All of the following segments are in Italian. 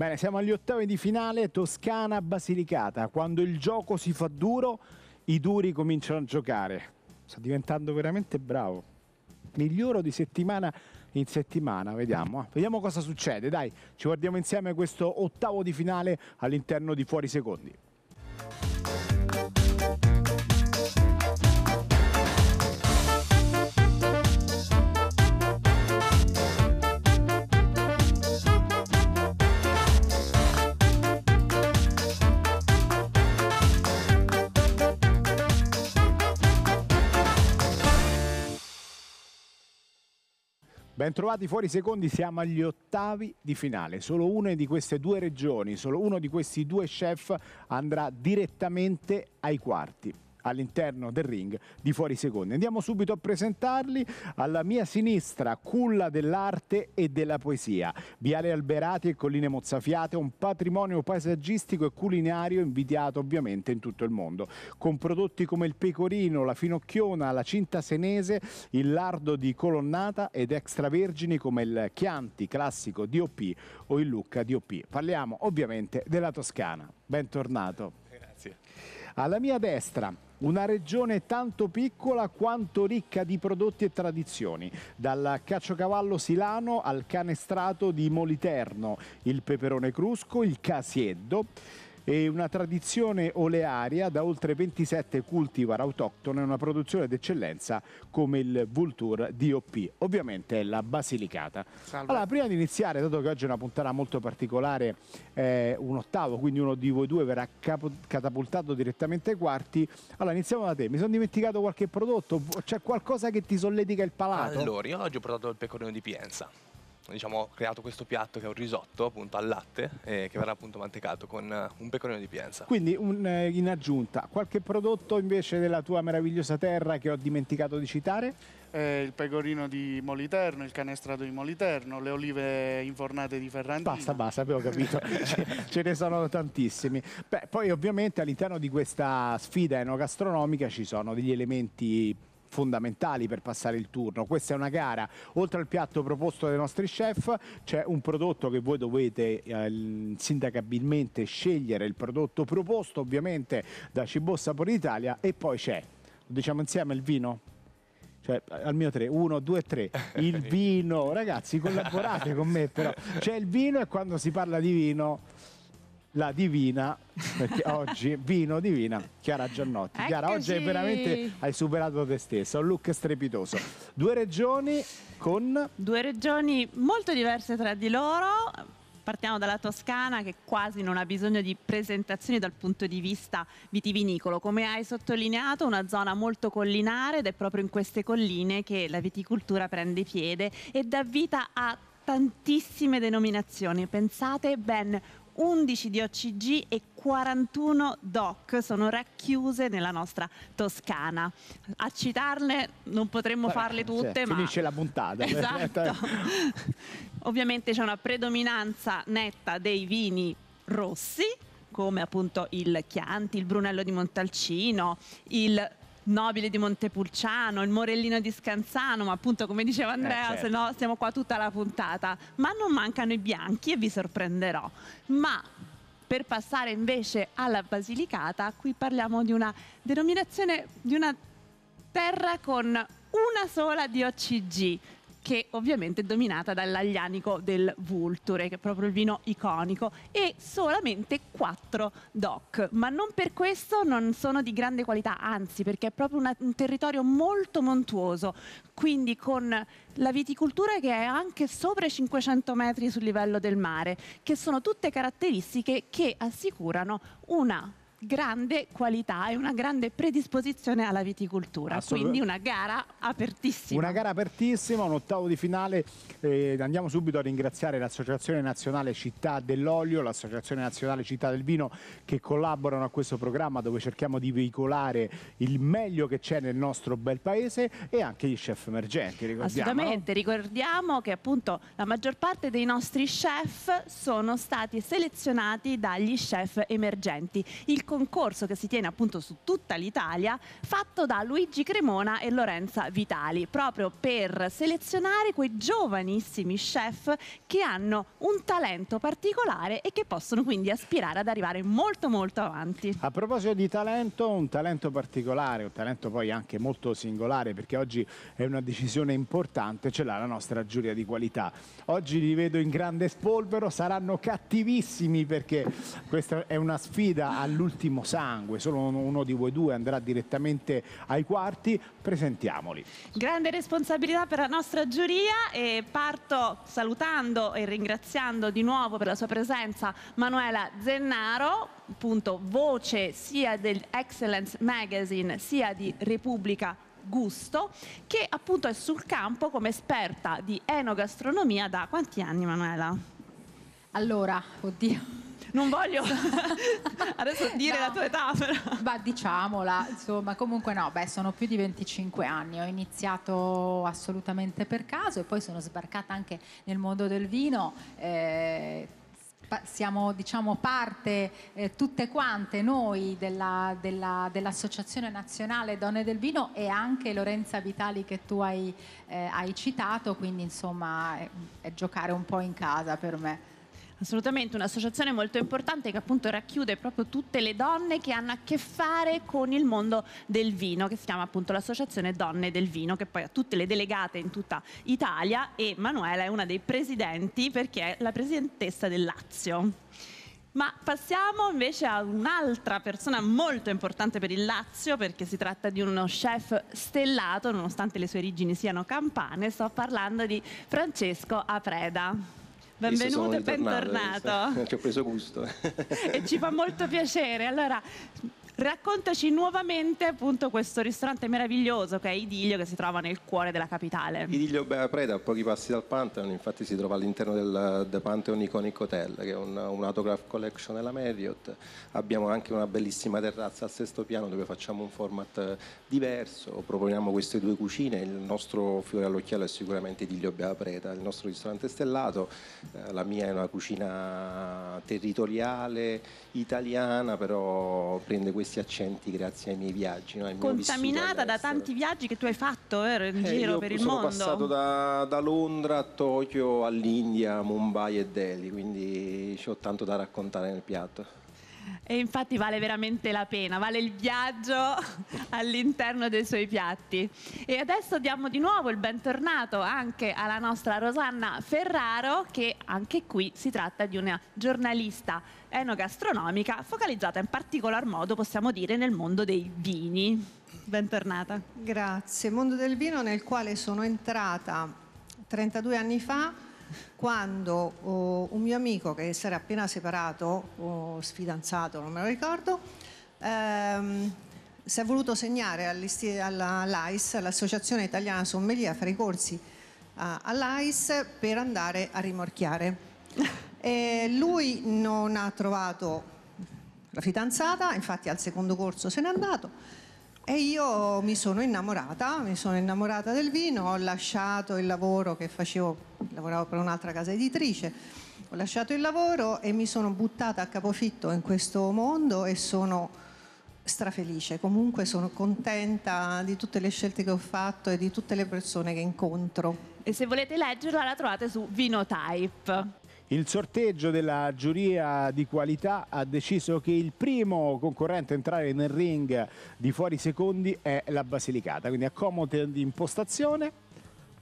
Bene, siamo agli ottavi di finale Toscana-Basilicata. Quando il gioco si fa duro, i duri cominciano a giocare. Sta diventando veramente bravo. Miglioro di settimana in settimana, vediamo. Eh. Vediamo cosa succede, dai. Ci guardiamo insieme questo ottavo di finale all'interno di Fuori Secondi. Bentrovati fuori secondi, siamo agli ottavi di finale. Solo una di queste due regioni, solo uno di questi due chef andrà direttamente ai quarti all'interno del ring di fuori secondi. Andiamo subito a presentarli. Alla mia sinistra, culla dell'arte e della poesia. Viale Alberati e colline mozzafiate, un patrimonio paesaggistico e culinario invidiato ovviamente in tutto il mondo. Con prodotti come il pecorino, la finocchiona, la cinta senese, il lardo di colonnata ed extravergini come il Chianti classico DOP o il Lucca DOP. Parliamo ovviamente della Toscana. Bentornato. Grazie. Alla mia destra una regione tanto piccola quanto ricca di prodotti e tradizioni, dal caciocavallo silano al canestrato di Moliterno, il peperone crusco, il casieddo e una tradizione olearia da oltre 27 cultivar autoctone una produzione d'eccellenza come il Vulture DOP, ovviamente la Basilicata. Salve. Allora, prima di iniziare, dato che oggi è una puntata molto particolare, eh, un ottavo, quindi uno di voi due verrà catapultato direttamente ai quarti, allora iniziamo da te, mi sono dimenticato qualche prodotto, c'è qualcosa che ti solletica il palato? Allora, io oggi ho portato il pecorino di Pienza diciamo, creato questo piatto che è un risotto appunto al latte eh, che verrà appunto mantecato con eh, un pecorino di Pienza. Quindi un, eh, in aggiunta qualche prodotto invece della tua meravigliosa terra che ho dimenticato di citare? Eh, il pecorino di Moliterno, il canestrato di Moliterno, le olive infornate di Ferrantino. Basta, basta, abbiamo capito, ce, ne sono tantissimi. Beh, poi ovviamente all'interno di questa sfida enogastronomica ci sono degli elementi fondamentali per passare il turno. Questa è una gara, oltre al piatto proposto dai nostri chef, c'è un prodotto che voi dovete eh, sindacabilmente scegliere, il prodotto proposto ovviamente da Cibossa Sapore Italia e poi c'è, lo diciamo insieme, il vino? cioè al mio 3, 1, 2, 3, il vino, ragazzi collaborate con me però, c'è il vino e quando si parla di vino la divina, perché oggi vino divina, Chiara Giannotti. Eccoci. Chiara, oggi veramente hai superato te stessa, un look strepitoso. Due regioni con... Due regioni molto diverse tra di loro, partiamo dalla Toscana che quasi non ha bisogno di presentazioni dal punto di vista vitivinicolo. Come hai sottolineato, una zona molto collinare ed è proprio in queste colline che la viticoltura prende piede e dà vita a tantissime denominazioni, pensate ben 11 di OCG e 41 DOC sono racchiuse nella nostra Toscana. A citarle non potremmo Vabbè, farle tutte, cioè, ma... Finisce la puntata. Esatto. Ovviamente c'è una predominanza netta dei vini rossi, come appunto il Chianti, il Brunello di Montalcino, il Nobile di Montepulciano, il Morellino di Scanzano, ma appunto come diceva eh, Andrea, eh, certo. se no stiamo qua tutta la puntata. Ma non mancano i bianchi e vi sorprenderò. Ma per passare invece alla Basilicata, qui parliamo di una denominazione, di una terra con una sola di OCG, che ovviamente è dominata dall'aglianico del Vulture, che è proprio il vino iconico, e solamente 4 DOC. Ma non per questo non sono di grande qualità, anzi perché è proprio una, un territorio molto montuoso, quindi con la viticoltura che è anche sopra i 500 metri sul livello del mare, che sono tutte caratteristiche che assicurano una grande qualità e una grande predisposizione alla viticoltura. Quindi una gara apertissima. Una gara apertissima, un ottavo di finale. Eh, andiamo subito a ringraziare l'Associazione Nazionale Città dell'Olio, l'Associazione Nazionale Città del Vino che collaborano a questo programma dove cerchiamo di veicolare il meglio che c'è nel nostro bel paese e anche gli chef emergenti. Ricordiamo, Assolutamente, no? ricordiamo che appunto la maggior parte dei nostri chef sono stati selezionati dagli chef emergenti. Il concorso che si tiene appunto su tutta l'Italia fatto da Luigi Cremona e Lorenza Vitali proprio per selezionare quei giovanissimi chef che hanno un talento particolare e che possono quindi aspirare ad arrivare molto molto avanti. A proposito di talento, un talento particolare, un talento poi anche molto singolare perché oggi è una decisione importante, ce l'ha la nostra giuria di qualità. Oggi li vedo in grande spolvero, saranno cattivissimi perché questa è una sfida all'ultimo l'ultimo sangue, solo uno di voi due andrà direttamente ai quarti, presentiamoli. Grande responsabilità per la nostra giuria e parto salutando e ringraziando di nuovo per la sua presenza Manuela Zennaro, appunto voce sia del Excellence Magazine sia di Repubblica Gusto, che appunto è sul campo come esperta di enogastronomia da quanti anni Manuela? Allora, oddio, non voglio adesso dire no. la tua età, però. Ma diciamola, insomma, comunque no, beh, sono più di 25 anni, ho iniziato assolutamente per caso e poi sono sbarcata anche nel mondo del vino. Eh, siamo diciamo, parte eh, tutte quante noi della, della, dell'Associazione Nazionale Donne del Vino e anche Lorenza Vitali che tu hai, eh, hai citato, quindi insomma è, è giocare un po' in casa per me. Assolutamente, un'associazione molto importante che appunto racchiude proprio tutte le donne che hanno a che fare con il mondo del vino, che si chiama appunto l'Associazione Donne del Vino, che poi ha tutte le delegate in tutta Italia e Manuela è una dei presidenti perché è la presidentessa del Lazio. Ma passiamo invece a un'altra persona molto importante per il Lazio, perché si tratta di uno chef stellato, nonostante le sue origini siano campane, sto parlando di Francesco Apreda. Benvenuto e bentornato. Eh, ci ho preso gusto. e ci fa molto piacere. Allora, Raccontaci nuovamente appunto questo ristorante meraviglioso che è Idilio che si trova nel cuore della capitale. Idilio Bea Preda, a pochi passi dal Pantheon, infatti si trova all'interno del eh, The Pantheon Iconic Hotel che è un, un autograph collection della Marriott. Abbiamo anche una bellissima terrazza al sesto piano dove facciamo un format eh, diverso, proponiamo queste due cucine, il nostro fiore all'occhiello è sicuramente Idilio Bea Preda, il nostro ristorante stellato, eh, la mia è una cucina territoriale, italiana, però prende questi questi accenti grazie ai miei viaggi. No? Contaminata da tanti viaggi che tu hai fatto vero, in eh, giro per il mondo. Sono passato da, da Londra a Tokyo all'India, Mumbai e Delhi, quindi ho tanto da raccontare nel piatto. E infatti vale veramente la pena, vale il viaggio all'interno dei suoi piatti. E adesso diamo di nuovo il bentornato anche alla nostra Rosanna Ferraro, che anche qui si tratta di una giornalista enogastronomica focalizzata in particolar modo, possiamo dire, nel mondo dei vini. Bentornata. Grazie, mondo del vino nel quale sono entrata 32 anni fa quando oh, un mio amico che si era appena separato, oh, sfidanzato, non me lo ricordo, ehm, si è voluto segnare all'AIS, all'Associazione Italiana Sommelia, a fare i corsi all'AIS per andare a rimorchiare. E lui non ha trovato la fidanzata, infatti al secondo corso se n'è andato e io mi sono innamorata, mi sono innamorata del vino, ho lasciato il lavoro che facevo, lavoravo per un'altra casa editrice, ho lasciato il lavoro e mi sono buttata a capofitto in questo mondo e sono strafelice, comunque sono contenta di tutte le scelte che ho fatto e di tutte le persone che incontro. E se volete leggerla la trovate su Vinotype. Il sorteggio della giuria di qualità ha deciso che il primo concorrente a entrare nel ring di fuori secondi è la Basilicata, quindi accomodo di impostazione,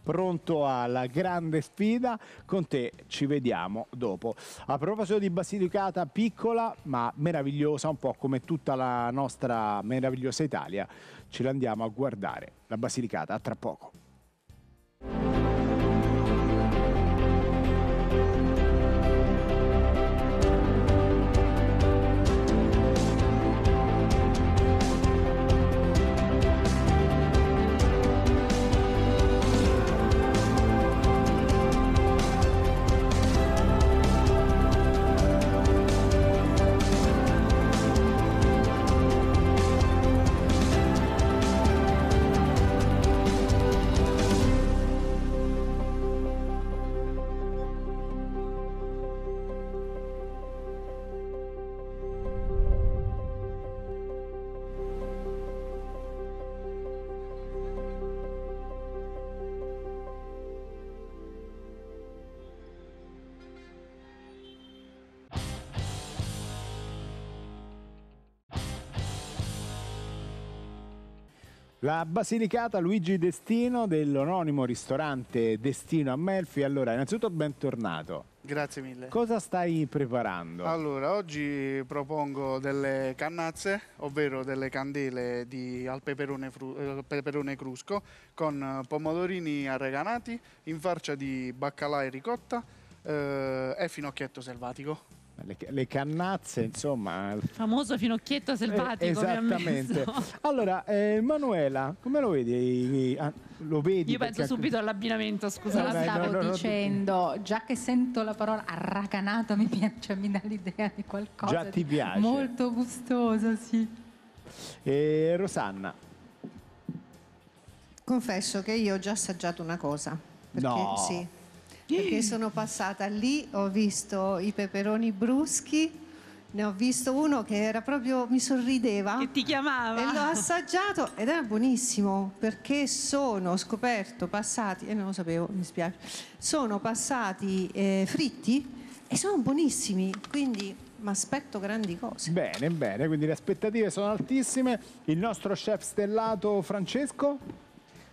pronto alla grande sfida, con te ci vediamo dopo. A proposito di Basilicata, piccola ma meravigliosa, un po' come tutta la nostra meravigliosa Italia, ce l'andiamo a guardare. La Basilicata, a tra poco. La Basilicata Luigi Destino dell'omonimo ristorante Destino a Melfi. Allora, innanzitutto bentornato. Grazie mille. Cosa stai preparando? Allora, oggi propongo delle cannazze, ovvero delle candele di, al peperone, fru, eh, peperone crusco con eh, pomodorini arreganati in farcia di baccalà e ricotta eh, e finocchietto selvatico le, le, cannazze, insomma. Il famoso finocchietto selvatico. Eh, esattamente. Allora, eh, Manuela, come lo vedi? Ah, lo vedi Io penso subito a... all'abbinamento, scusa. Lo stavo no, no, dicendo, no, già che sento la parola arracanata mi piace, cioè, mi dà l'idea di qualcosa. Già ti piace. Molto gustoso, sì. Eh, Rosanna. Confesso che io ho già assaggiato una cosa. Perché, no. Sì perché sono passata lì, ho visto i peperoni bruschi, ne ho visto uno che era proprio, mi sorrideva. Che ti chiamava. E l'ho assaggiato ed era buonissimo perché sono scoperto, passati, e eh, non lo sapevo, mi spiace, sono passati eh, fritti e sono buonissimi, quindi mi aspetto grandi cose. Bene, bene, quindi le aspettative sono altissime. Il nostro chef stellato Francesco?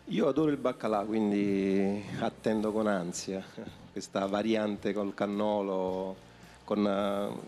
Io adoro il baccalà, quindi attendo con ansia questa variante col cannolo, con,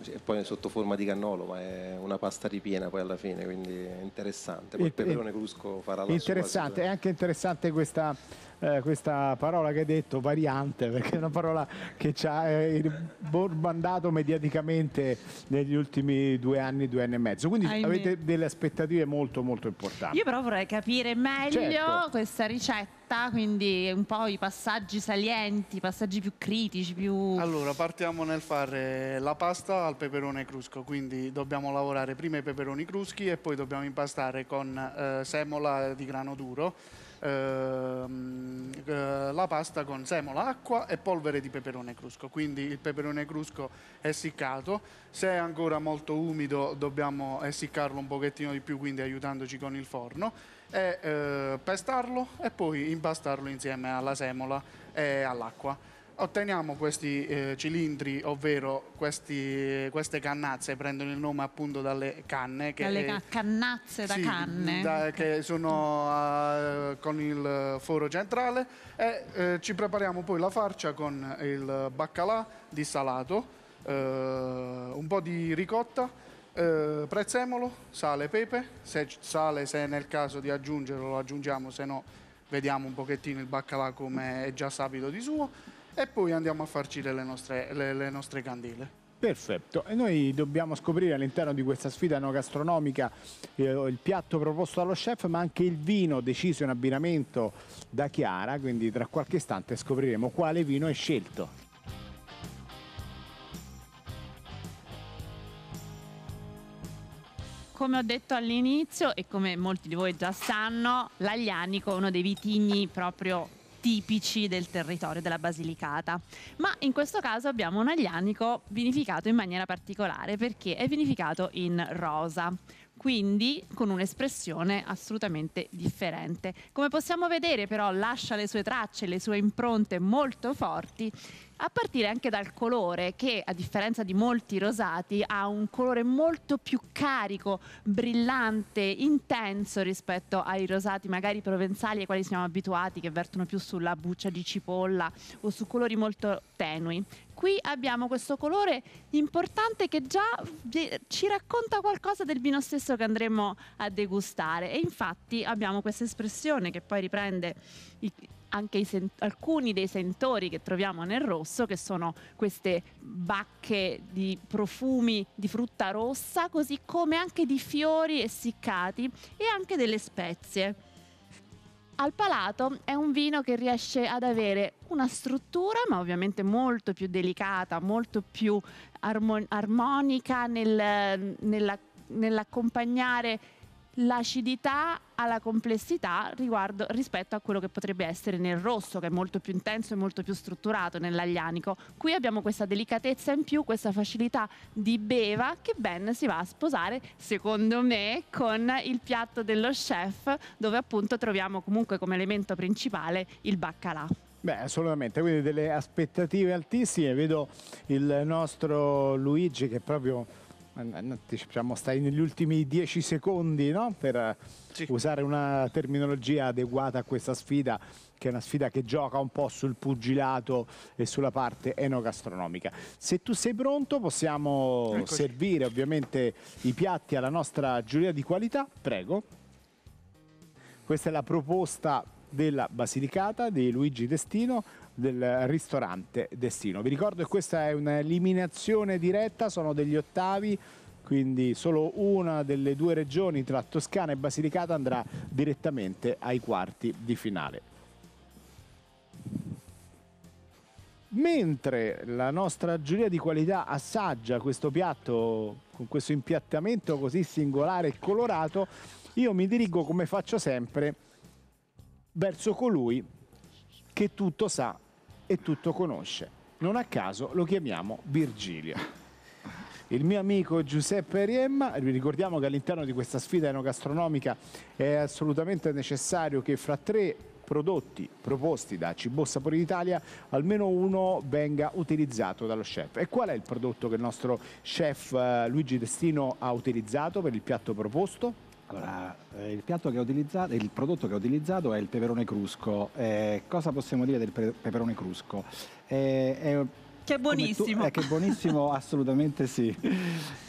eh, poi sotto forma di cannolo, ma è una pasta ripiena poi alla fine, quindi è interessante. Poi il peperone crusco farà la Interessante, è anche interessante questa eh, questa parola che hai detto, variante, perché è una parola che ci ha eh, borbandato mediaticamente negli ultimi due anni, due anni e mezzo. Quindi Ahimè. avete delle aspettative molto molto importanti. Io però vorrei capire meglio certo. questa ricetta, quindi un po' i passaggi salienti, i passaggi più critici, più... Allora, partiamo nel fare la pasta al peperone crusco, quindi dobbiamo lavorare prima i peperoni cruschi e poi dobbiamo impastare con eh, semola di grano duro Ehm, eh, la pasta con semola, acqua e polvere di peperone crusco. Quindi il peperone crusco è essiccato. Se è ancora molto umido dobbiamo essiccarlo un pochettino di più, quindi aiutandoci con il forno. E eh, pestarlo e poi impastarlo insieme alla semola e all'acqua otteniamo questi eh, cilindri, ovvero questi, queste cannazze, prendono il nome appunto dalle canne. Che, dalle ca cannazze da sì, canne? Da, che sono uh, con il foro centrale e eh, ci prepariamo poi la farcia con il baccalà di salato, eh, un po' di ricotta, eh, prezzemolo, sale, e pepe, se sale se è nel caso di aggiungerlo lo aggiungiamo, se no vediamo un pochettino il baccalà come è già sapido di suo e poi andiamo a farcire le nostre, le, le nostre candele. Perfetto, e noi dobbiamo scoprire all'interno di questa sfida no gastronomica eh, il piatto proposto dallo chef ma anche il vino deciso in abbinamento da Chiara, quindi tra qualche istante scopriremo quale vino è scelto. come ho detto all'inizio e come molti di voi già sanno, l'Aglianico è uno dei vitigni proprio tipici del territorio della Basilicata. Ma in questo caso abbiamo un aglianico vinificato in maniera particolare perché è vinificato in rosa quindi con un'espressione assolutamente differente. Come possiamo vedere però lascia le sue tracce, le sue impronte molto forti a partire anche dal colore che a differenza di molti rosati ha un colore molto più carico, brillante, intenso rispetto ai rosati magari provenzali ai quali siamo abituati che vertono più sulla buccia di cipolla o su colori molto tenui. Qui abbiamo questo colore importante che già ci racconta qualcosa del vino stesso che andremo a degustare e infatti abbiamo questa espressione che poi riprende i, anche sen- alcuni dei sentori che troviamo nel rosso, che sono queste bacche di profumi di frutta rossa, così come anche di fiori essiccati e anche delle spezie. Al palato è un vino che riesce ad avere una struttura, ma ovviamente molto più delicata, molto più armon- armonica nel, nella, nell'accompagnare l'acidità alla complessità riguardo, rispetto a quello che potrebbe essere nel rosso, che è molto più intenso e molto più strutturato nell'aglianico. Qui abbiamo questa delicatezza in più, questa facilità di beva che Ben si va a sposare, secondo me, con il piatto dello chef, dove appunto troviamo comunque come elemento principale il baccalà. Beh, assolutamente, quindi delle aspettative altissime. Vedo il nostro Luigi che proprio diciamo, stai negli ultimi 10 secondi no? per sì. usare una terminologia adeguata a questa sfida che è una sfida che gioca un po' sul pugilato e sulla parte enogastronomica. Se tu sei pronto possiamo Eccoci. servire ovviamente i piatti alla nostra giuria di qualità, prego. Questa è la proposta della Basilicata di Luigi Destino del ristorante Destino. Vi ricordo che questa è un'eliminazione diretta, sono degli ottavi, quindi solo una delle due regioni tra Toscana e Basilicata andrà direttamente ai quarti di finale. Mentre la nostra giuria di qualità assaggia questo piatto con questo impiattamento così singolare e colorato, io mi dirigo come faccio sempre verso colui che tutto sa e tutto conosce. Non a caso lo chiamiamo Virgilio il mio amico Giuseppe Riemma. Vi ricordiamo che all'interno di questa sfida enogastronomica è assolutamente necessario che fra tre prodotti proposti da Cibo Sapori d'Italia almeno uno venga utilizzato dallo chef. E qual è il prodotto che il nostro chef eh, Luigi Destino ha utilizzato per il piatto proposto? Allora, eh, il, il, prodotto che ho utilizzato è il peperone crusco. Eh, cosa possiamo dire del peperone crusco? Eh, è, che è buonissimo. Tu, eh, che è buonissimo, assolutamente sì.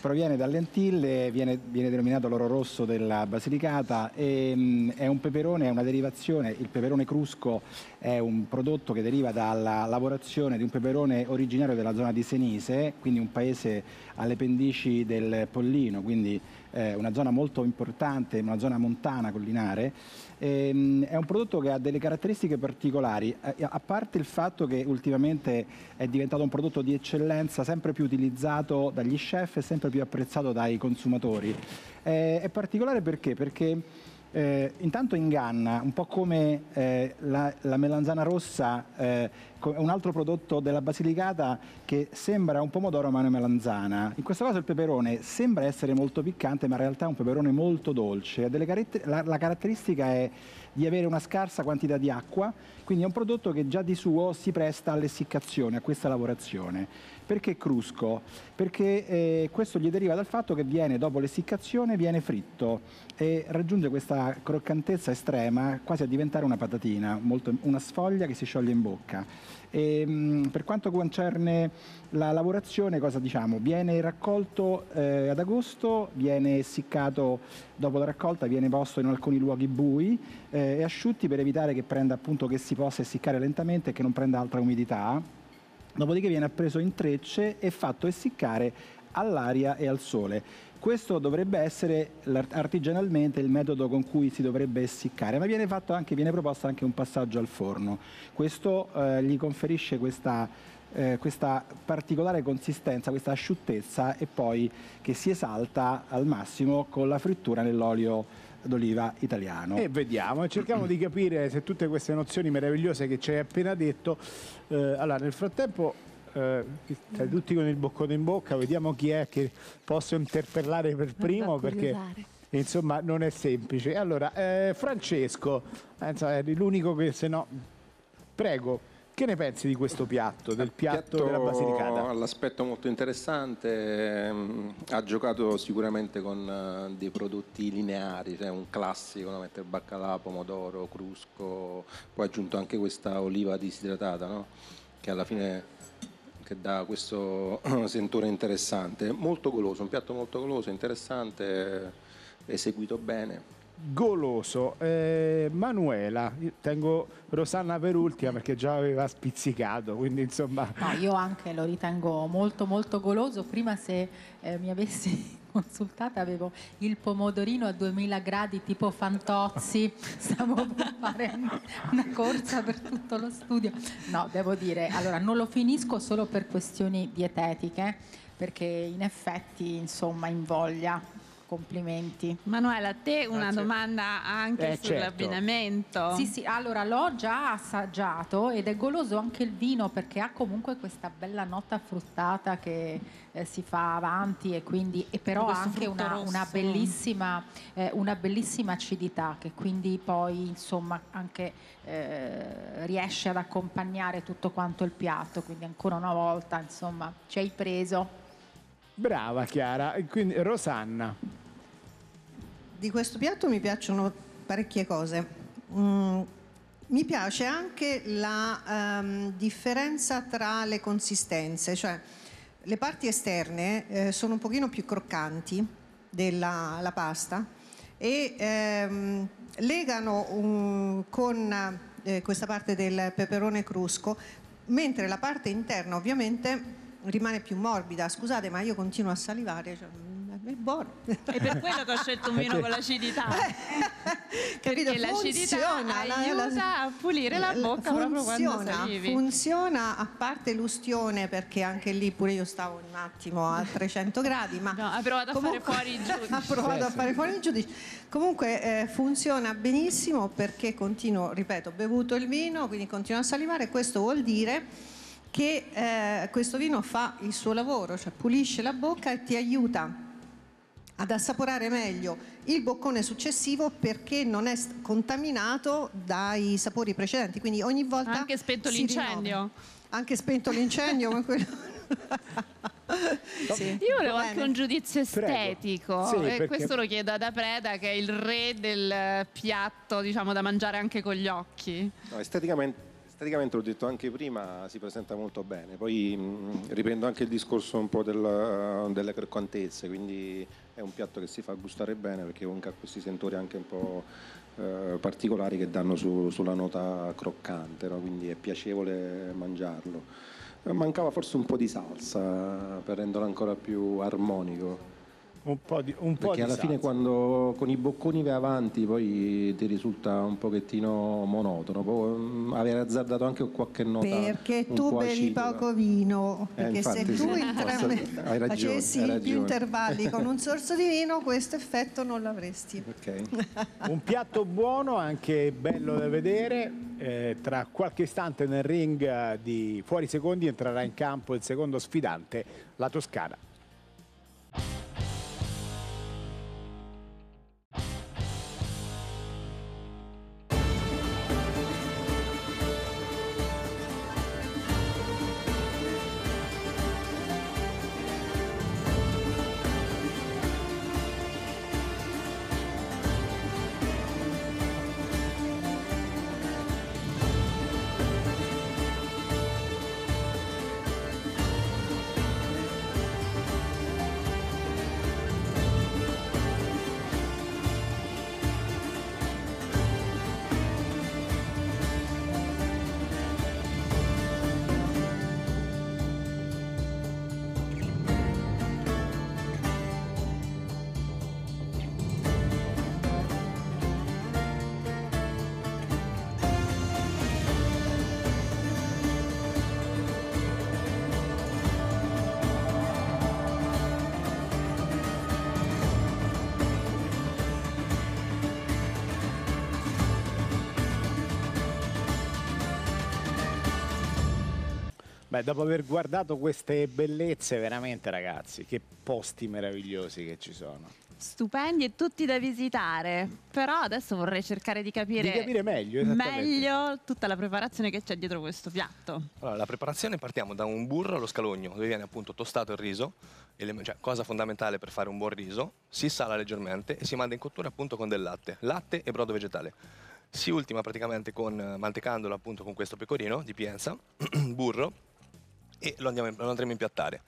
Proviene dalle Antille, viene, viene denominato l'oro rosso della Basilicata. E, mh, mm, è un peperone, è una derivazione. Il peperone crusco è un prodotto che deriva dalla lavorazione di un peperone originario della zona di Senise, quindi un paese alle pendici del Pollino, quindi eh, una zona molto importante, una zona montana, collinare, ehm, è un prodotto che ha delle caratteristiche particolari, eh, a parte il fatto che ultimamente è diventato un prodotto di eccellenza sempre più utilizzato dagli chef e sempre più apprezzato dai consumatori. Eh, è particolare perché? Perché eh, intanto inganna, un po' come eh, la, la, melanzana rossa eh, un altro prodotto della Basilicata che sembra un pomodoro ma è una melanzana. In questo caso il peperone sembra essere molto piccante ma in realtà è un peperone molto dolce. La, la caratteristica è di avere una scarsa quantità di acqua, quindi è un prodotto che già di suo si presta allessiccazione, a questa lavorazione. Perché crusco? Perché eh, questo gli deriva dal fatto che viene, dopo l'essiccazione, viene fritto e raggiunge questa croccantezza estrema quasi a diventare una patatina, molto, una sfoglia che si scioglie in bocca. E, ehm, per quanto concerne la lavorazione, cosa diciamo? Viene raccolto eh, ad agosto, viene essiccato dopo la raccolta, viene posto in alcuni luoghi bui eh, e asciutti per evitare che, prenda, appunto, che si possa essiccare lentamente e che non prenda altra umidità. Dopodiché viene appreso in trecce e fatto essiccare all'aria e al sole. Questo dovrebbe essere artigianalmente il metodo con cui si dovrebbe essiccare, ma viene, fatto anche, viene proposto anche un passaggio al forno. Questo eh, gli conferisce questa, eh, questa, particolare consistenza, questa asciuttezza e poi che si esalta al massimo con la frittura nell'olio d'oliva italiano. E vediamo, e cerchiamo di capire se tutte queste nozioni meravigliose che ci hai appena detto, eh, allora nel frattempo eh, tutti con il boccone in bocca, vediamo chi è che posso interpellare per primo perché insomma non è semplice. Allora, eh, Francesco, eh, l'unico che se no... Prego. Che ne pensi di questo piatto, del piatto, piatto della Basilicata? Ha l'aspetto molto interessante, ehm, ha giocato sicuramente con eh, dei prodotti lineari, cioè un classico, no? mette baccalà, pomodoro, crusco, poi ha aggiunto anche questa oliva disidratata, no? che alla fine che dà questo sentore interessante. Molto goloso, un piatto molto goloso, interessante, eh, eseguito bene. Goloso, eh, Manuela, io tengo Rosanna per ultima perché già aveva spizzicato, quindi insomma... No, io anche lo ritengo molto molto goloso, prima se eh, mi avessi consultata avevo il pomodorino a 2000 gradi tipo Fantozzi, stavo per fare una corsa per tutto lo studio. No, devo dire, allora non lo finisco solo per questioni dietetiche, perché in effetti insomma invoglia complimenti. Manuela, a te una domanda anche eh, certo. sull'abbinamento. Certo. Sì, sì, allora l'ho già assaggiato ed è goloso anche il vino perché ha comunque questa bella nota fruttata che eh, si fa avanti e quindi e però ha anche una, una, bellissima, eh, una, bellissima, acidità che quindi poi insomma anche eh, riesce ad accompagnare tutto quanto il piatto, quindi ancora una volta insomma ci hai preso. Brava Chiara, quindi Rosanna. Di questo piatto mi piacciono parecchie cose. Mm, mi piace anche la um, differenza tra le consistenze, cioè le parti esterne eh, sono un pochino più croccanti della pasta e ehm, legano um, con eh, questa parte del peperone crusco, mentre la parte interna ovviamente rimane più morbida. Scusate, ma io continuo a salivare. Cioè, è buono. È per quello che ho scelto un vino con l'acidità. Eh, capito? Perché l'acidità aiuta la, a pulire la, la bocca funziona, funziona, a parte l'ustione, perché anche lì pure io stavo un attimo a 300 gradi, ma... No, ha provato comunque, a fare fuori i giudici. ha provato a fare fuori i giudici. Comunque eh, funziona benissimo perché continuo, ripeto, ho bevuto il vino, quindi continuo a salivare. Questo vuol dire che eh, questo vino fa il suo lavoro, cioè pulisce la bocca e ti aiuta ad assaporare meglio il boccone successivo perché non è contaminato dai sapori precedenti. Quindi ogni volta... Anche spento l'incendio. Anche spento l'incendio, ma quello... sì, Io volevo anche un giudizio estetico sì, e perché... questo lo chiedo ad Apreda che è il re del piatto diciamo da mangiare anche con gli occhi. No, esteticamente Esteticamente, l'ho detto anche prima, si presenta molto bene, poi mm, riprendo anche il discorso un po' del, eh, delle croccantezze, quindi è un piatto che si fa gustare bene perché comunque ha questi sentori anche un po' eh, particolari che danno su, sulla nota croccante, no? quindi è piacevole mangiarlo. Eh, mancava forse un po' di salsa eh, per renderlo ancora più armonico un po' di un Perché po alla di fine quando con i bocconi vai avanti poi ti risulta un pochettino monotono, Può mm, aver azzardato anche qualche nota. Perché tu po bevi poco vino, eh, perché eh, infatti, se tu sì, inter... ragione, facessi più intervalli con un sorso di vino questo effetto non l'avresti. Okay. un piatto buono, anche bello da vedere, eh, tra qualche istante nel ring eh, di fuori secondi entrerà in campo il secondo sfidante, la Toscana. Beh, dopo aver guardato queste bellezze, veramente ragazzi, che posti meravigliosi che ci sono. Stupendi e tutti da visitare, però adesso vorrei cercare di capire, di capire meglio, meglio tutta la preparazione che c'è dietro questo piatto. Allora, la preparazione partiamo da un burro allo scalogno, dove viene appunto tostato il riso, cioè, cosa fondamentale per fare un buon riso, si sala leggermente e si manda in cottura appunto con del latte, latte e brodo vegetale. Si ultima praticamente con, eh, mantecandolo appunto con questo pecorino di Pienza, burro, e lo, andiamo, lo andremo a impiattare.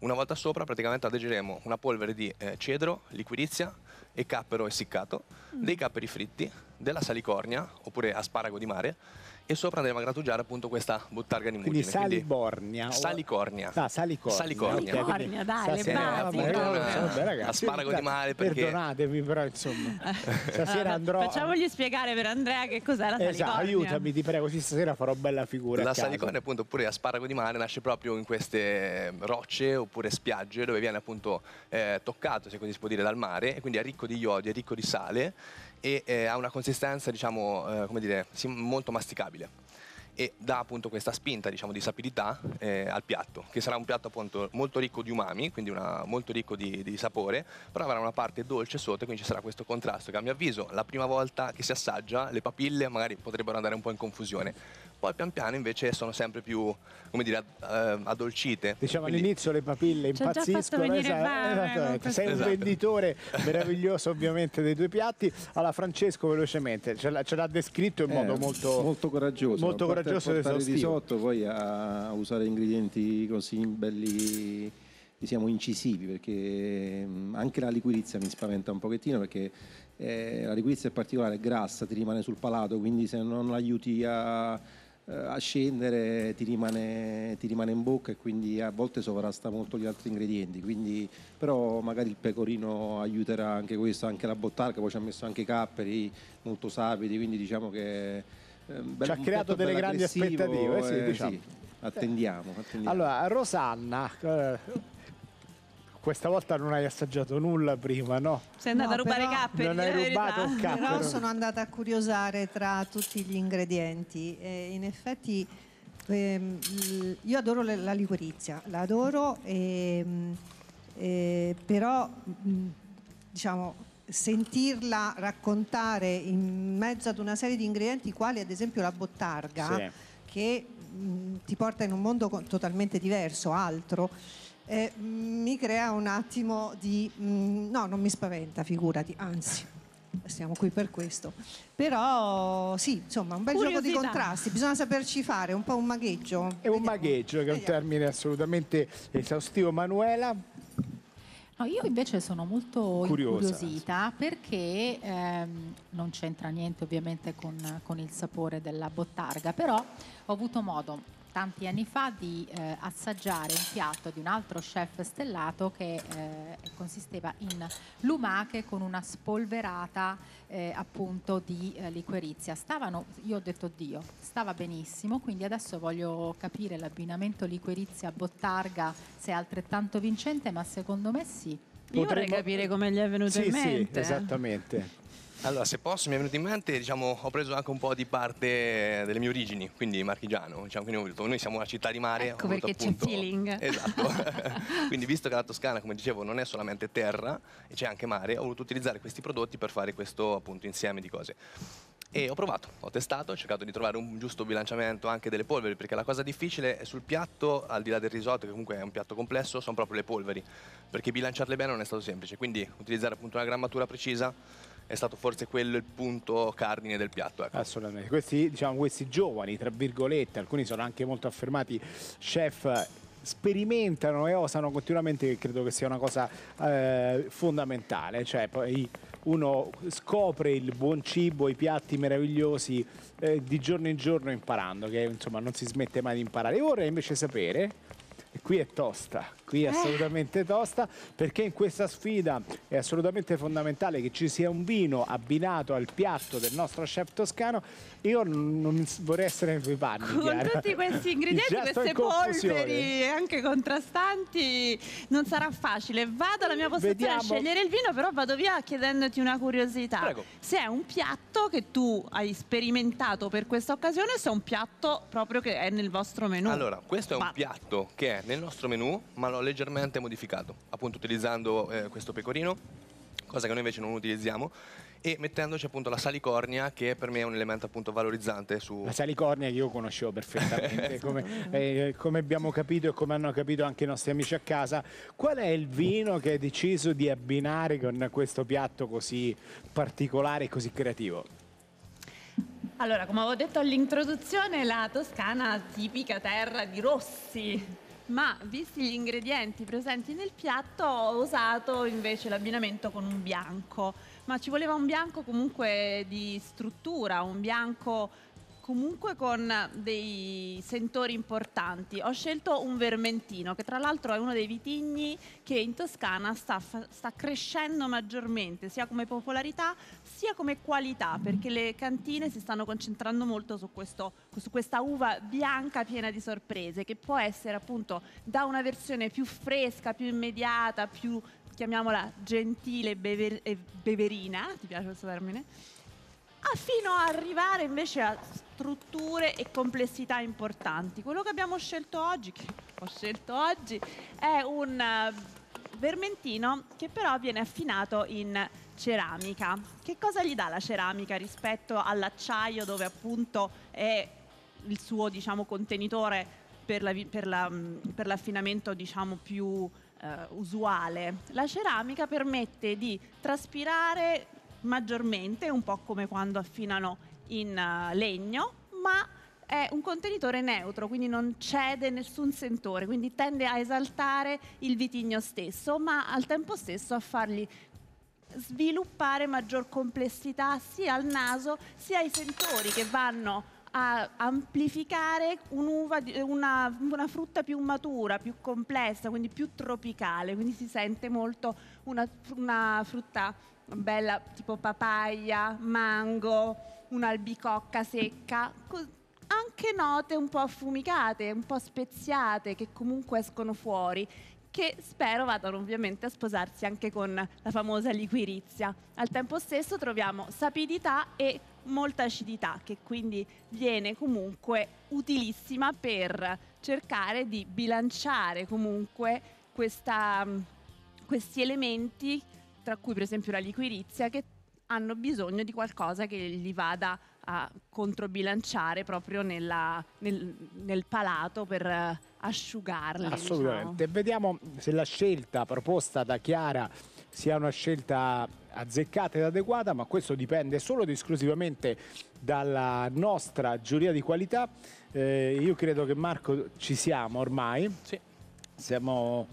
Una volta sopra praticamente aderiremo una polvere di eh, cedro, liquirizia e cappero essiccato, mm. dei capperi fritti, della salicornia oppure asparago di mare e sopra andremo a grattugiare appunto questa buttarga di muggine. Quindi salicornia. Ah, salicornia. Salicornia. Salicornia, dai, le basi. Eh, vabbè, Asparago di mare perché... Perdonatemi, però insomma, stasera andrò... Facciamogli spiegare per Andrea che cos'è la esatto, salicornia. Esatto, aiutami, ti prego, così stasera farò bella figura La salicornia appunto, oppure asparago di mare, nasce proprio in queste ehm, rocce oppure spiagge dove viene appunto eh, toccato, se così si può dire, dal mare, e quindi è ricco di iodio, è ricco di sale e eh, ha una consistenza, diciamo, eh, come dire, molto masticabile stabile e dà appunto questa spinta diciamo, di sapidità eh, al piatto, che sarà un piatto appunto molto ricco di umami, quindi una, molto ricco di, di, sapore, però avrà una parte dolce sotto, quindi ci sarà questo contrasto che a mio avviso la prima volta che si assaggia le papille magari potrebbero andare un po' in confusione poi pian piano invece sono sempre più, come dire, eh, addolcite. Diciamo Quindi... all'inizio le papille impazziscono, esatto, esatto. Ecco, sei un esatto. venditore meraviglioso ovviamente dei due piatti. Allora Francesco velocemente ce l'ha, descritto in eh, modo eh, molto, molto coraggioso, molto coraggioso e esaustivo. Risotto, poi a usare ingredienti così belli siamo incisivi perché mm, anche la liquirizia mi spaventa un pochettino perché eh, la liquirizia è particolare, grassa, ti rimane sul palato, quindi se non aiuti a eh, a scendere ti rimane, ti rimane, in bocca e quindi a volte sovrasta molto gli altri ingredienti quindi, però magari il pecorino aiuterà anche questo anche la bottarga poi ci ha messo anche i capperi molto sapidi quindi diciamo che eh, ci ha creato delle grandi aspettative eh, sì, diciamo. sì, attendiamo, attendiamo allora Rosanna eh, questa volta non hai assaggiato nulla prima, no? Sei andata no, a rubare capperi. Non hai rubato un ah, cappero. Però sono andata a curiosare tra tutti gli ingredienti e in effetti ehm, io adoro la liquirizia, la adoro, ehm, eh, però mm, diciamo sentirla raccontare in mezzo ad una serie di ingredienti quali ad esempio la bottarga sì. che mh, mm, ti porta in un mondo totalmente diverso, altro eh, mi crea un attimo di... Mh, mm, no, non mi spaventa, figurati, anzi, siamo qui per questo. Però sì, insomma, un bel Curiosità. gioco di contrasti, bisogna saperci fare, un po' un magheggio. È un magheggio, che è un eh, eh. termine assolutamente esaustivo. Manuela? No, io invece sono molto Curiosa. incuriosita perché ehm, non c'entra niente ovviamente con, con il sapore della bottarga, però ho avuto modo tanti anni fa di eh, assaggiare un piatto di un altro chef stellato che eh, consisteva in lumache con una spolverata eh, appunto di eh, liquorizia. Stavano, io ho detto Dio, stava benissimo, quindi adesso voglio capire l'abbinamento liquorizia-bottarga se è altrettanto vincente, ma secondo me sì. Potremmo... Io vorrei capire come gli è venuto sì, in mente. Sì, eh. esattamente. Allora, se posso, mi è venuto in mente, diciamo, ho preso anche un po' di parte delle mie origini, quindi marchigiano. Diciamo, quindi voluto, noi siamo una città di mare. Ecco perché appunto, c'è feeling. Esatto. quindi visto che la Toscana, come dicevo, non è solamente terra, e c'è anche mare, ho voluto utilizzare questi prodotti per fare questo appunto insieme di cose. E ho provato, ho testato, ho cercato di trovare un giusto bilanciamento anche delle polveri, perché la cosa difficile è sul piatto, al di là del risotto, che comunque è un piatto complesso, sono proprio le polveri, perché bilanciarle bene non è stato semplice. Quindi utilizzare appunto una grammatura precisa è stato forse quello il punto cardine del piatto. Ecco. Assolutamente, questi, diciamo, questi giovani, tra virgolette, alcuni sono anche molto affermati chef sperimentano e osano continuamente che credo che sia una cosa eh, fondamentale cioè poi uno scopre il buon cibo i piatti meravigliosi eh, di giorno in giorno imparando che insomma non si smette mai di imparare E vorrei invece sapere e qui è tosta qui è eh. assolutamente tosta perché in questa sfida è assolutamente fondamentale che ci sia un vino abbinato al piatto del nostro chef toscano io non vorrei essere in tuoi panni con Chiara. tutti questi ingredienti queste in polveri anche contrastanti non sarà facile vado alla mia posizione Vediamo. a scegliere il vino però vado via chiedendoti una curiosità Prego. se è un piatto che tu hai sperimentato per questa occasione se è un piatto proprio che è nel vostro menù allora questo è un piatto che è nel nostro menù ma l'hanno leggermente modificato, appunto utilizzando eh, questo pecorino, cosa che noi invece non utilizziamo, e mettendoci appunto la salicornia che per me è un elemento appunto valorizzante su... La salicornia che io conoscevo perfettamente, eh, come, esatto. eh, come, abbiamo capito e come hanno capito anche i nostri amici a casa. Qual è il vino che hai deciso di abbinare con questo piatto così particolare e così creativo? Allora, come avevo detto all'introduzione, la Toscana, tipica terra di rossi, ma visti gli ingredienti presenti nel piatto ho usato invece l'abbinamento con un bianco, ma ci voleva un bianco comunque di struttura, un bianco comunque con dei sentori importanti. Ho scelto un vermentino, che tra l'altro è uno dei vitigni che in Toscana sta, sta, crescendo maggiormente, sia come popolarità sia come qualità, perché le cantine si stanno concentrando molto su, questo, su questa uva bianca piena di sorprese, che può essere appunto da una versione più fresca, più immediata, più chiamiamola gentile e bever beverina, ti piace questo termine? Ah, fino ad arrivare invece a strutture e complessità importanti. Quello che abbiamo scelto oggi, che ho scelto oggi, è un eh, vermentino che però viene affinato in ceramica. Che cosa gli dà la ceramica rispetto all'acciaio dove appunto è il suo diciamo, contenitore per, la, per, la, mm, per l'affinamento diciamo, più eh, usuale? La ceramica permette di traspirare maggiormente, un po' come quando affinano in eh, legno, ma è un contenitore neutro, quindi non cede nessun sentore, quindi tende a esaltare il vitigno stesso, ma al tempo stesso a fargli sviluppare maggior complessità sia al naso sia ai sentori che vanno a amplificare un'uva, una, una frutta più matura, più complessa, quindi più tropicale, quindi si sente molto una, una frutta bella tipo papaya, mango, un'albicocca secca, anche note un po' affumicate, un po' speziate che comunque escono fuori che spero vadano ovviamente a sposarsi anche con la famosa liquirizia. Al tempo stesso troviamo sapidità e molta acidità che quindi viene comunque utilissima per cercare di bilanciare comunque questa, mm, questi elementi, tra cui per esempio la liquirizia, che hanno bisogno di qualcosa che li vada a controbilanciare proprio nella, nel, nel, palato per asciugarli. Diciamo. Assolutamente. Diciamo. Vediamo se la scelta proposta da Chiara sia una scelta azzeccata ed adeguata, ma questo dipende solo ed esclusivamente dalla nostra giuria di qualità. Eh, io credo che Marco ci siamo ormai. Sì. Siamo,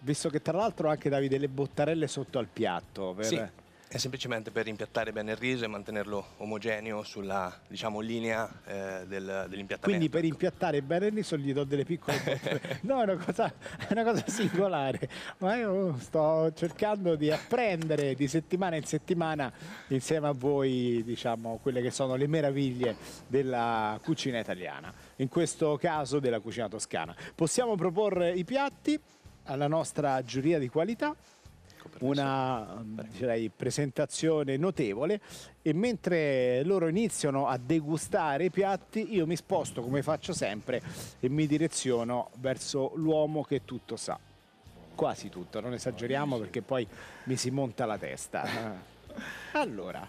visto che tra l'altro anche davi delle bottarelle sotto al piatto. Per... Sì è semplicemente per impiattare bene il riso e mantenerlo omogeneo sulla diciamo, linea eh, del, dell'impiattamento. Quindi per ecco. impiattare bene il riso gli do delle piccole botte. no, è una, cosa, è una, cosa, singolare, ma io sto cercando di apprendere di settimana in settimana insieme a voi diciamo, quelle che sono le meraviglie della cucina italiana, in questo caso della cucina toscana. Possiamo proporre i piatti alla nostra giuria di qualità una mm, direi, presentazione notevole e mentre loro iniziano a degustare i piatti io mi sposto come faccio sempre e mi direziono verso l'uomo che tutto sa. Quasi tutto, non esageriamo perché poi mi si monta la testa. Ah. Allora,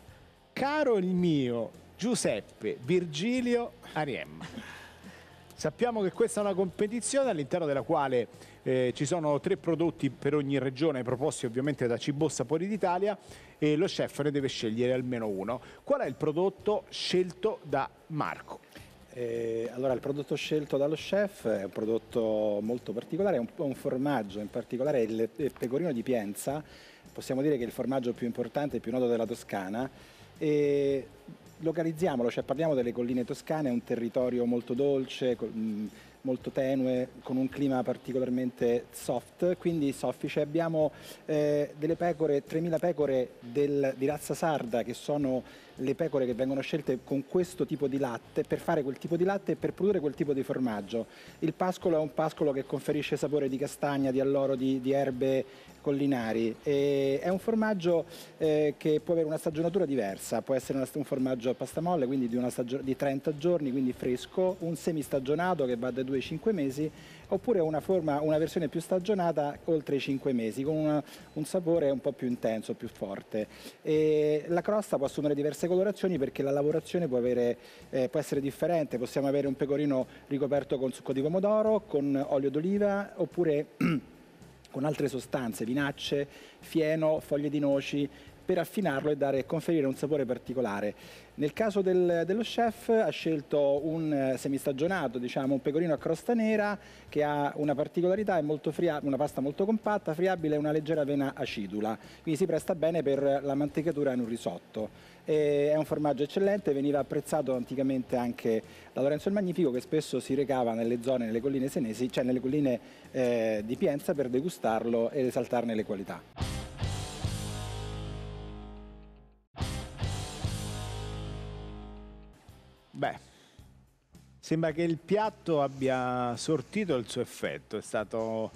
caro il mio Giuseppe Virgilio Ariem, sappiamo che questa è una competizione all'interno della quale eh, ci sono tre prodotti per ogni regione proposti ovviamente da Cibo Sapori d'Italia e lo chef ne deve scegliere almeno uno. Qual è il prodotto scelto da Marco? Eh, allora, il prodotto scelto dallo chef è un prodotto molto particolare, è un, un formaggio, in particolare il, il pecorino di Pienza, possiamo dire che è il formaggio più importante e più noto della Toscana. E localizziamolo, cioè parliamo delle colline toscane, è un territorio molto dolce, molto tenue, con un clima particolarmente soft, quindi soffice. Abbiamo eh, delle pecore, 3.000 pecore del, di razza sarda che sono le pecore che vengono scelte con questo tipo di latte per fare quel tipo di latte e per produrre quel tipo di formaggio. Il pascolo è un pascolo che conferisce sapore di castagna, di alloro, di, di erbe collinari. E è un formaggio eh, che può avere una stagionatura diversa, può essere un formaggio a pasta molle, quindi di, di 30 giorni, quindi fresco, un semistagionato che va da 2 ai 5 mesi oppure una, forma, una versione più stagionata oltre i 5 mesi, con una, un sapore un po' più intenso, più forte. E la crosta può assumere diverse colorazioni perché la lavorazione può, avere, eh, può essere differente, possiamo avere un pecorino ricoperto con succo di pomodoro, con olio d'oliva oppure... con altre sostanze, vinacce, fieno, foglie di noci, per affinarlo e dare, conferire un sapore particolare. Nel caso del, dello chef ha scelto un eh, semistagionato, diciamo un pecorino a crosta nera che ha una particolarità, è una pasta molto compatta, friabile e una leggera vena acidula, quindi si presta bene per la mantecatura in un risotto. E è un formaggio eccellente, veniva apprezzato anticamente anche da Lorenzo il Magnifico che spesso si recava nelle zone, nelle colline senesi, cioè nelle colline eh, di Pienza per degustarlo ed esaltarne le qualità. Beh, sembra che il piatto abbia sortito il suo effetto, è stato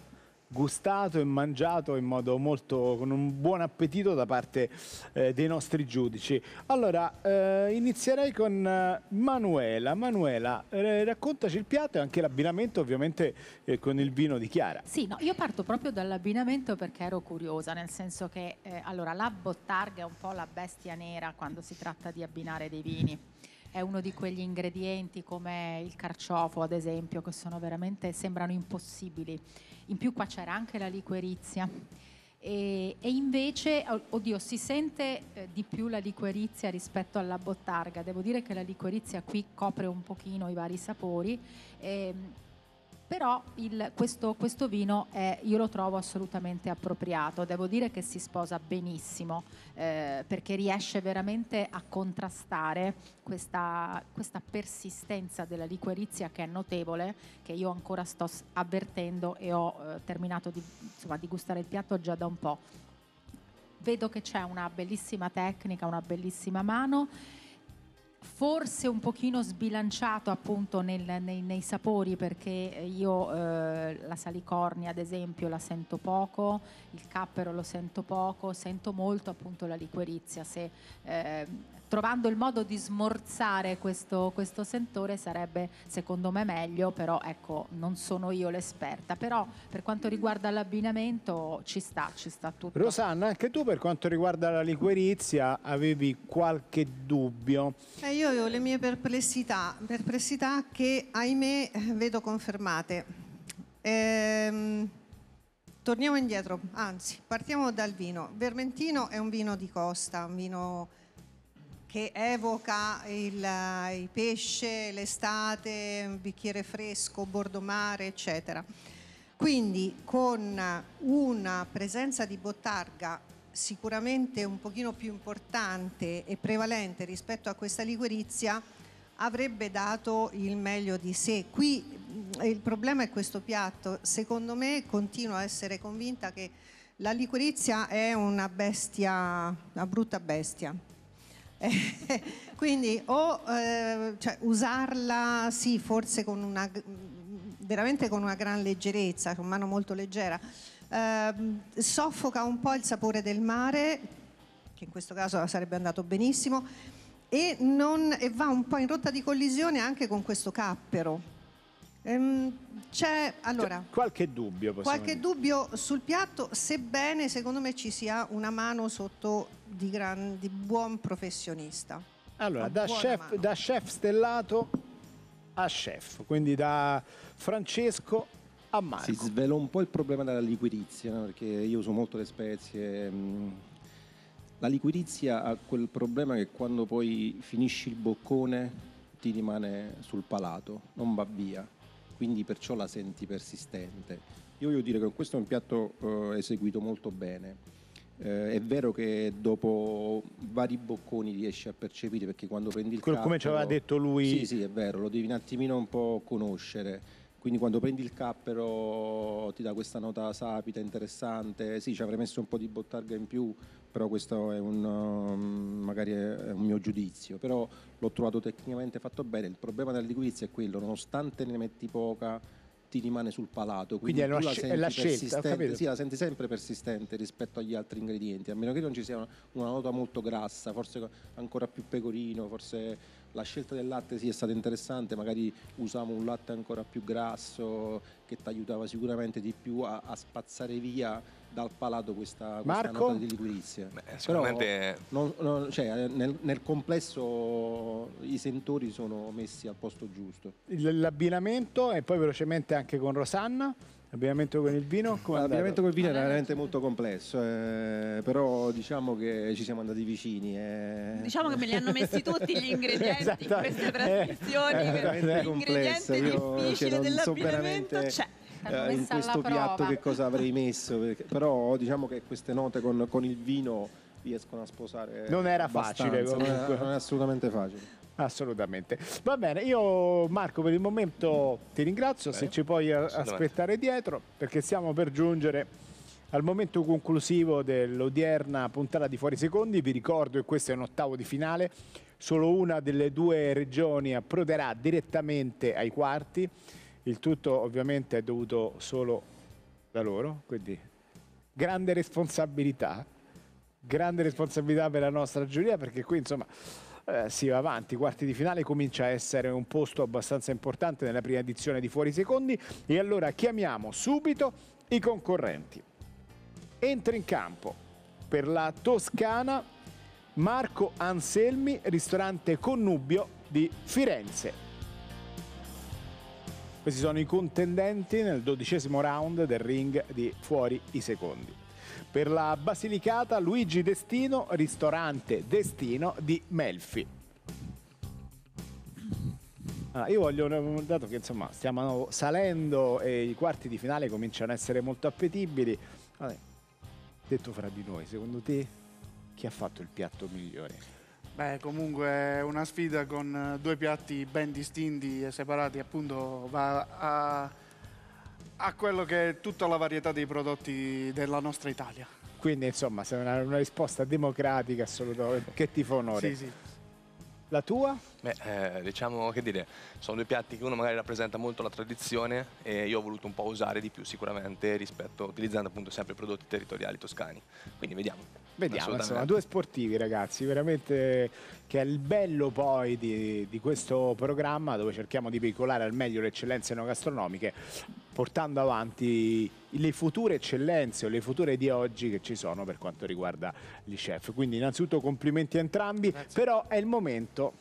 gustato e mangiato in modo molto con un buon appetito da parte eh, dei nostri giudici. Allora, eh, inizierei con eh, Manuela. Manuela, eh, raccontaci il piatto e anche l'abbinamento ovviamente eh, con il vino di Chiara. Sì, no, io parto proprio dall'abbinamento perché ero curiosa, nel senso che eh, allora, la bottarga è un po' la bestia nera quando si tratta di abbinare dei vini è uno di quegli ingredienti come il carciofo, ad esempio, che sono veramente sembrano impossibili. In più qua c'era anche la liquerizia. E, e invece, oddio, si sente eh, di più la liquerizia rispetto alla bottarga. Devo dire che la liquerizia qui copre un pochino i vari sapori. E, ehm, però il, questo, questo, vino è, io lo trovo assolutamente appropriato, devo dire che si sposa benissimo eh, perché riesce veramente a contrastare questa, questa, persistenza della liquerizia che è notevole, che io ancora sto avvertendo e ho eh, terminato di, insomma, di gustare il piatto già da un po'. Vedo che c'è una bellissima tecnica, una bellissima mano forse un pochino sbilanciato appunto nel, nei, nei, sapori perché io eh, la salicornia ad esempio la sento poco, il cappero lo sento poco, sento molto appunto la liquerizia se eh, trovando il modo di smorzare questo, questo sentore sarebbe secondo me meglio, però ecco non sono io l'esperta, però per quanto riguarda l'abbinamento ci sta, ci sta tutto. Rosanna, anche tu per quanto riguarda la liquerizia avevi qualche dubbio? Eh, io ho le mie perplessità, perplessità che ahimè vedo confermate. Ehm... Torniamo indietro, anzi, partiamo dal vino. Vermentino è un vino di costa, un vino che evoca il, eh, il pesce, l'estate, un bicchiere fresco, bordo mare, eccetera. Quindi con una presenza di bottarga sicuramente un pochino più importante e prevalente rispetto a questa liquirizia avrebbe dato il meglio di sé. Qui mm, il problema è questo piatto, secondo me continuo a essere convinta che la liquirizia è una bestia, una brutta bestia, Quindi o eh, cioè, usarla sì, forse con una, veramente con una gran leggerezza, con mano molto leggera, eh, soffoca un po' il sapore del mare, che in questo caso sarebbe andato benissimo, e, non, e va un po' in rotta di collisione anche con questo cappero, Ehm, c'è allora, cioè, qualche dubbio, qualche dubbio, sul piatto, sebbene secondo me ci sia una mano sotto di, gran, di buon professionista. Allora, da chef, da chef, stellato a chef, quindi da Francesco a Marco. Si svelò un po' il problema della liquirizia, no? perché io uso molto le spezie. Mm. La liquirizia ha quel problema che quando poi finisci il boccone ti rimane sul palato, non va via quindi perciò la senti persistente. Io voglio dire che questo è un piatto eh, eseguito molto bene. Eh, è vero che dopo vari bocconi riesci a percepire perché quando prendi il Quello cappello... Come ci aveva detto lui... Sì, sì, è vero, lo devi un attimino un po' conoscere. Quindi quando prendi il cappero ti dà questa nota sapita interessante, sì ci avrei messo un po' di bottarga in più, però questo è un, um, magari è un mio giudizio, però l'ho trovato tecnicamente fatto bene, il problema della liquirizia è quello, nonostante ne metti poca ti rimane sul palato, quindi, quindi è, la, sc- la, scelta, sì, la senti sempre persistente rispetto agli altri ingredienti, a meno che non ci sia una, una nota molto grassa, forse ancora più pecorino, forse la scelta del latte sì è stata interessante, magari usavo un latte ancora più grasso che ti aiutava sicuramente di più a, a spazzare via dal palato questa, questa nota di liquirizia. Beh, sicuramente... Non, non, cioè, nel, nel, complesso i sentori sono messi al posto giusto. L'abbinamento e poi velocemente anche con Rosanna. L'abbinamento con il vino? L'abbinamento con il vino era veramente molto complesso, eh, però diciamo che ci siamo andati vicini. Eh. Diciamo che me li hanno messi tutti gli ingredienti esatto. in queste trasmissioni. Eh, è veramente complesso. L'ingrediente difficile cioè, dell'abbinamento veramente... c'è eh, in questo piatto prova. che cosa avrei messo, perché, però diciamo che queste note con, con il vino riescono a sposare. Non era facile comunque. Non è, non è assolutamente facile. Assolutamente. Va bene, io Marco per il momento ti ringrazio, Beh, se ci puoi eh, aspettare dietro, perché stiamo per giungere al momento conclusivo dell'odierna puntata di Fuori Secondi. Vi ricordo che questo è un ottavo di finale, solo una delle due regioni approderà direttamente ai quarti. Il tutto ovviamente è dovuto solo da loro, quindi grande responsabilità, grande responsabilità per la nostra giuria perché qui insomma eh, si va avanti, quarti di finale comincia a essere un posto abbastanza importante nella prima edizione di Fuori Secondi e allora chiamiamo subito i concorrenti. Entra in campo per la Toscana Marco Anselmi, ristorante Connubio di Firenze. Questi sono i contendenti nel dodicesimo round del ring di Fuori i Secondi. Per la Basilicata Luigi Destino, ristorante Destino di Melfi. Allora, io voglio, dato che insomma stiamo salendo e i quarti di finale cominciano a essere molto appetibili, detto fra di noi, secondo te chi ha fatto il piatto migliore? Beh, comunque una sfida con due piatti ben distinti e separati appunto va a, a quello che è tutta la varietà dei prodotti della nostra Italia. Quindi insomma, se una, una risposta democratica assolutamente, che ti fa onore. Sì, sì. La tua? Beh, eh, diciamo che dire, sono due piatti che uno magari rappresenta molto la tradizione e io ho voluto un po' usare di più sicuramente rispetto, utilizzando appunto sempre i prodotti territoriali toscani. Quindi vediamo. Vediamo, insomma, due sportivi ragazzi, veramente che è il bello poi di, di questo programma dove cerchiamo di veicolare al meglio le eccellenze no gastronomiche portando avanti le future eccellenze o le future di oggi che ci sono per quanto riguarda gli chef. Quindi innanzitutto complimenti a entrambi, Grazie. però è il momento,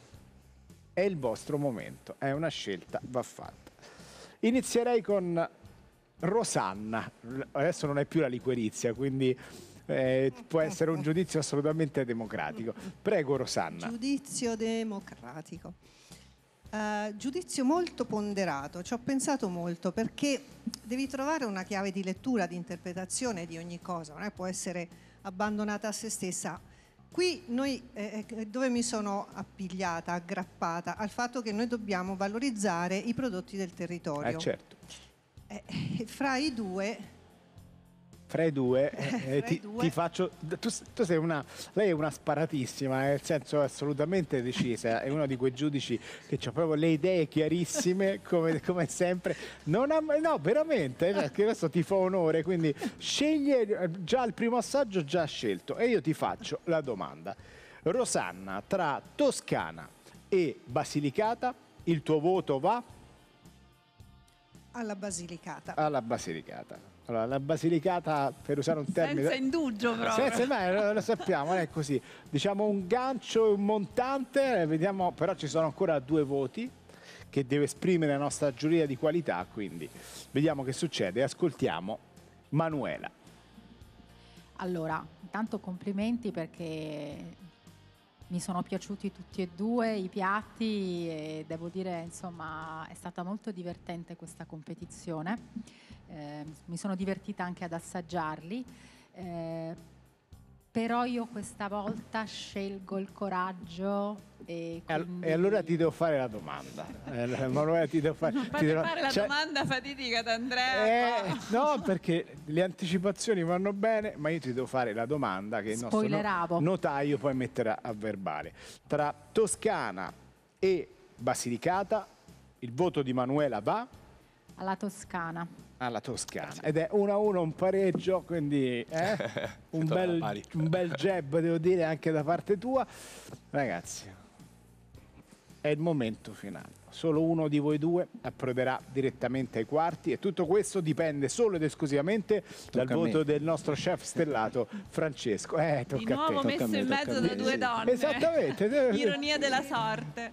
è il vostro momento, è una scelta, va fatta. Inizierei con Rosanna, adesso non è più la liquerizia, quindi eh, può essere un giudizio assolutamente democratico. Prego Rosanna. Giudizio democratico. Uh, giudizio molto ponderato, ci ho pensato molto perché devi trovare una chiave di lettura, di interpretazione di ogni cosa, non è? può essere abbandonata a se stessa. Qui noi, eh, eh dove mi sono appigliata, aggrappata al fatto che noi dobbiamo valorizzare i prodotti del territorio. Eh certo. eh, fra i due fra i due, eh, i ti, due. ti, faccio. Tu, tu, sei una. Lei è una sparatissima, eh, nel senso assolutamente decisa. È uno di quei giudici che ha proprio le idee chiarissime, come, come sempre. Non ha, no, veramente, eh, perché questo ti fa onore. Quindi sceglie già il primo assaggio, già scelto. E io ti faccio la domanda. Rosanna, tra Toscana e Basilicata, il tuo voto va? Alla Basilicata. Alla Basilicata. Allora, la Basilicata, per usare un termine... Senza indugio proprio. Senza, beh, lo sappiamo, è così. Diciamo un gancio e un montante, eh, vediamo, però ci sono ancora due voti che deve esprimere la nostra giuria di qualità, quindi vediamo che succede. Ascoltiamo Manuela. Allora, intanto complimenti perché mi sono piaciuti tutti e due i piatti e devo dire, insomma, è stata molto divertente questa competizione eh, mi sono divertita anche ad assaggiarli, eh, però io questa volta scelgo il coraggio e, quindi... e allora ti devo fare la domanda. Emanuele eh, ti devo fare, ti devo... fare la cioè... domanda fatidica ad Andrea. Eh, no, perché le anticipazioni vanno bene, ma io ti devo fare la domanda che il nostro notaio poi metterà a verbale. Tra Toscana e Basilicata il voto di Manuela va alla Toscana alla Toscana. Ed è 1-1 un pareggio, quindi eh? un, bel, un bel jab, devo dire, anche da parte tua. Ragazzi, è il momento finale. Solo uno di voi due approderà direttamente ai quarti e tutto questo dipende solo ed esclusivamente tocca dal voto del nostro chef stellato Francesco. Eh, tocca di nuovo a te. messo tocca in mezzo da due donne. Esattamente. Ironia della sorte.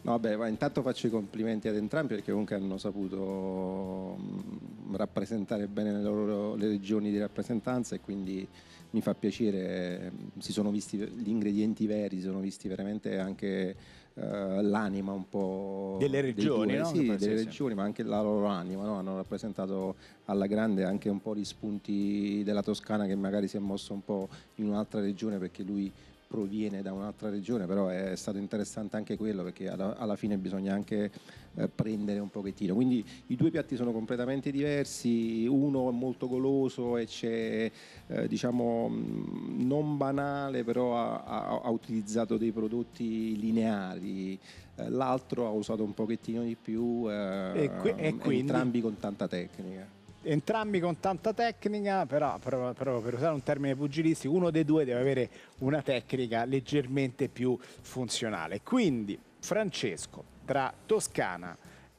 No, beh, intanto faccio i complimenti ad entrambi perché comunque hanno saputo mm, rappresentare bene le, loro, le regioni di rappresentanza e quindi mi fa piacere, mm, si sono visti gli ingredienti veri, si sono visti veramente anche eh, l'anima un po' delle regioni, due, no? sì, delle regioni, ma anche la loro anima, no? hanno rappresentato alla grande anche un po' gli spunti della Toscana che magari si è mosso un po' in un'altra regione perché lui proviene da un'altra regione, però è stato interessante anche quello perché alla, alla fine bisogna anche eh, prendere un pochettino. Quindi i due piatti sono completamente diversi, uno è molto goloso e c'è eh, diciamo mm, non banale, però ha, ha, ha utilizzato dei prodotti lineari eh, l'altro ha usato un pochettino di più eh, e, qui, e ehm, quindi, entrambi con tanta tecnica entrambi con tanta tecnica, però, però, però, per usare un termine pugilistico, uno dei due deve avere una tecnica leggermente più funzionale. Quindi, Francesco, tra Toscana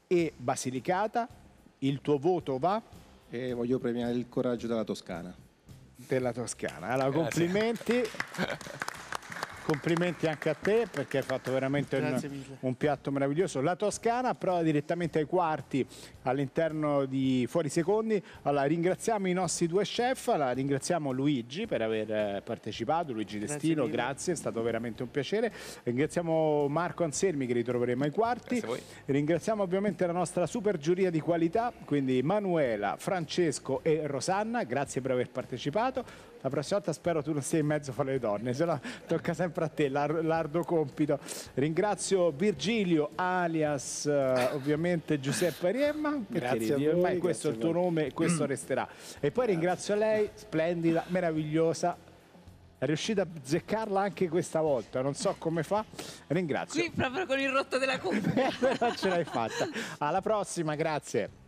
e Basilicata, il tuo voto va? E voglio premiare il coraggio della Toscana. Della Toscana. Allora, Grazie. complimenti. complimenti anche a te perché hai fatto veramente un, un, piatto meraviglioso. La Toscana prova direttamente ai quarti all'interno di Fuori Secondi. Allora ringraziamo i nostri due chef, allora, ringraziamo Luigi per aver eh, partecipato, Luigi Destino, mille. grazie, è stato veramente un piacere. Ringraziamo Marco Anselmi che ritroveremo ai quarti. Ringraziamo ovviamente la nostra super giuria di qualità, quindi Manuela, Francesco e Rosanna, grazie per aver partecipato. La prossima volta spero tu non stia in mezzo fra le donne, se no tocca sempre a te, l'ardo compito. Ringrazio Virgilio, alias eh, ovviamente Giuseppe Riemma. Grazie Quindi, a questo è il tuo nome, e questo resterà. E poi ringrazio lei, splendida, meravigliosa, è riuscita a zeccarla anche questa volta, non so come fa, ringrazio. Qui proprio con il rotto della cuffia. Eh, però ce l'hai fatta. Alla prossima, grazie.